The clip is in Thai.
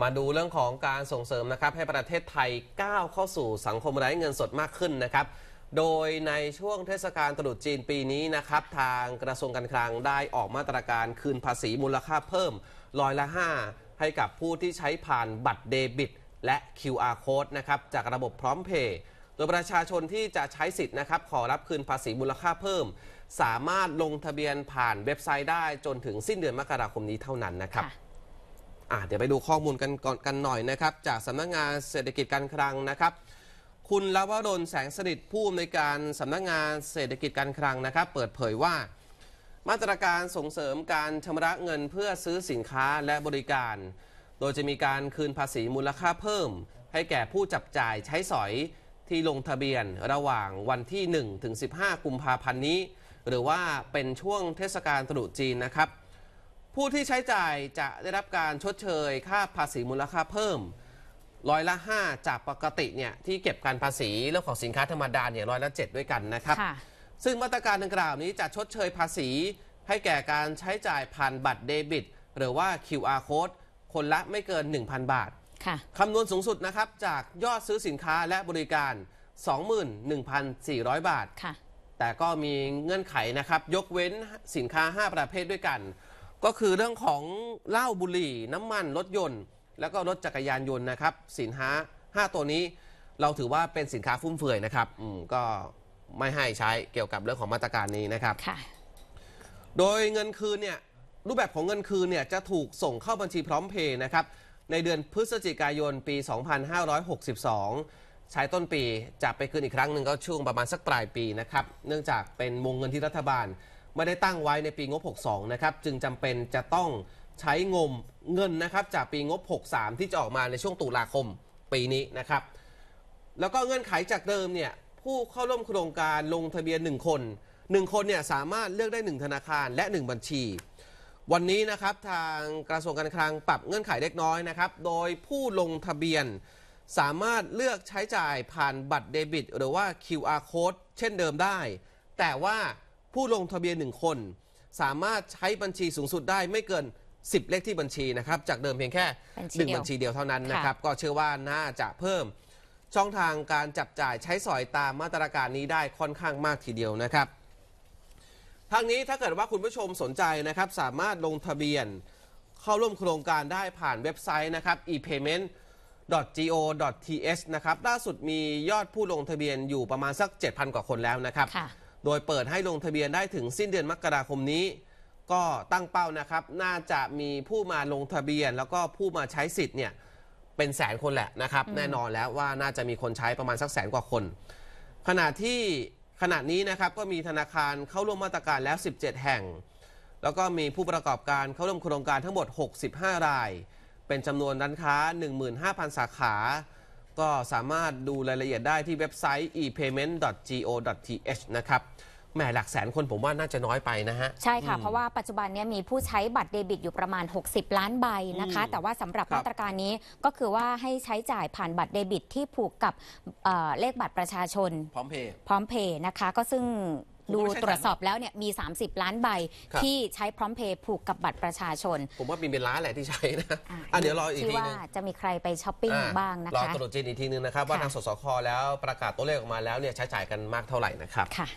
มาดูเรื่องของการส่งเสริมนะครับให้ประเทศไทยก้าวเข้าสู่สังคมไร้เงินสดมากขึ้นนะครับ โดยในช่วงเทศกาลตรุษจีนปีนี้นะครับทางกระทรวงการคลังได้ออกมาตรการคืนภาษีมูลค่าเพิ่มร้อยละ5ให้กับผู้ที่ใช้ผ่านบัตรเดบิต และ QR code นะครับจากระบบพร้อมเพย์โดยประชาชนที่จะใช้สิทธิ์นะครับ ขอรับคืนภาษีมูลค่าเพิ่ม สามารถลงทะเบียนผ่านเว็บไซต์ได้จนถึงสิ้นเดือนมกราคมนี้เท่านั้นนะครับอ่าเดี๋ยวไปดูข้อมูลกันก่อนกันหน่อยนะครับ จากสำนักงงานเศรษฐกิจการคลังนะครับ คุณลวดนแสงสนิทผู้อำนวยการสำนักงงานเศรษฐกิจการคลังนะครับ เปิดเผยว่า มาตรการส่งเสริมการชำระเงินเพื่อซื้อสินค้าและบริการ โดยจะมีการคืนภาษีมูลค่าเพิ่มให้แก่ผู้จับจ่ายใช้สอยที่ลงทะเบียนระหว่างวันที่1ถึง15 กุมภาพันธ์นี้ หรือว่าเป็นช่วงเทศกาลตรุษจีนนะครับผู้ที่ใช้จ่ายจะได้รับการชดเชยค่าภาษีมูลค่าเพิ่มร้อยละ5จากปกติเนี่ยที่เก็บการภาษีเรื่องของสินค้าธรรมดาเนี่ยร้อยละ7ด้วยกันนะครับซึ่งมาตรการดังกล่าวนี้จะชดเชยภาษีให้แก่การใช้จ่ายผ่านบัตรเดบิต หรือว่า QR code คนละไม่เกิน 1,000 บาทคำนวณสูงสุดนะครับจากยอดซื้อสินค้าและบริการ 21,400 บาทแต่ก็มีเงื่อนไขนะครับยกเว้นสินค้า 5 ประเภทด้วยกันก็คือเรื่องของเหล้าบุหรี่ น้ำมันรถยนต์ แล้วก็รถจักรยานยนต์นะครับ สินค้า 5 ตัวนี้เราถือว่าเป็นสินค้าฟุ่มเฟือยนะครับก็ไม่ให้ใช้เกี่ยวกับเรื่องของมาตรการนี้นะครับโดยเงินคืนเนี่ยรูปแบบของเงินคืนเนี่ยจะถูกส่งเข้าบัญชีพร้อมเพย์นะครับในเดือนพฤศจิกายนปี 2562 ใช้ต้นปีจะไปคืนอีกครั้งหนึ่งก็ช่วงประมาณสักปลายปีนะครับเนื่องจากเป็นวงเงินที่รัฐบาลไม่ได้ตั้งไว้ในปีงบ 62นะครับ จึงจำเป็นจะต้องใช้งมเงินนะครับจากปีงบ63 ที่จะออกมาในช่วงตุลาคมปีนี้นะครับ แล้วก็เงื่อนไขจากเดิมเนี่ยผู้เข้าร่วมโครงการลงทะเบียน 1 คน 1 คนเนี่ยสามารถเลือกได้ 1 ธนาคารและ 1 บัญชี วันนี้นะครับทางกระทรวงการคลังปรับเงื่อนไขเล็กน้อยนะครับโดยผู้ลงทะเบียนสามารถเลือกใช้จ่ายผ่านบัตรเดบิต หรือว่า QR code เช่นเดิมได้ แต่ว่าผู้ลงทะเบียน 1 คน สามารถใช้บัญชีสูงสุดได้ไม่เกิน 10 เลขที่บัญชีนะครับ จากเดิมเพียงแค่ 1 บัญชีเดียวเท่านั้นนะครับ ก็เชื่อว่าน่าจะเพิ่มช่องทางการจับจ่ายใช้สอยตามมาตรการนี้ได้ค่อนข้างมากทีเดียวนะครับทางนี้ถ้าเกิดว่าคุณผู้ชมสนใจนะครับ สามารถลงทะเบียนเข้าร่วมโครงการได้ผ่านเว็บไซต์นะครับ e-payment go.th นะครับล่าสุดมียอดผู้ลงทะเบียนอยู่ประมาณสัก7,000กว่าคนแล้วนะครับโดยเปิดให้ลงทะเบียนได้ถึงสิ้นเดือนมกราคมนี้ ก็ตั้งเป้านะครับ น่าจะมีผู้มาลงทะเบียน แล้วก็ผู้มาใช้สิทธิ์เนี่ยเป็นแสนคนแหละนะครับแน่นอนแล้วว่าน่าจะมีคนใช้ประมาณสักแสนกว่าคน ขณะที่ขณะนี้นะครับก็มีธนาคารเข้าร่วมมาตรการแล้ว 17 แห่ง แล้วก็มีผู้ประกอบการเข้าร่วมโครงการทั้งหมด 65 ราย เป็นจำนวนร้านค้า 15,000 สาขาก็สามารถดูรายละเอียดได้ที่เว็บไซต์ epayment.go.th นะครับ แหมหลักแสนคนผมว่าน่าจะน้อยไปนะฮะ ใช่ค่ะ เพราะว่าปัจจุบันนี้มีผู้ใช้บัตรเดบิตอยู่ประมาณ 60 ล้านใบนะคะ แต่ว่าสำหรับมาตรการนี้ก็คือว่าให้ใช้จ่ายผ่านบัตรเดบิตที่ผูกกับเลขบัตรประชาชน พร้อมเพย์ พร้อมเพย์นะคะ ก็ซึ่งดูตรวจสอบแล้วเนี่ยมี 30 ล้านใบที่ใช้พร้อมเพย์ผูกกับบัตรประชาชน ผมว่ามีเป็นล้านแหละที่ใช้นะ อ่ะ เดี๋ยวรออีกทีว่านึงจะมีใครไปช้อปปิ้งบ้างนะคะ รอตรวจจีนอีกทีนึงนะครับ ว่าทางสสคแล้วประกาศตัวเลขออกมาแล้วเนี่ยใช้จ่ายกันมากเท่าไหร่นะครับค่ะ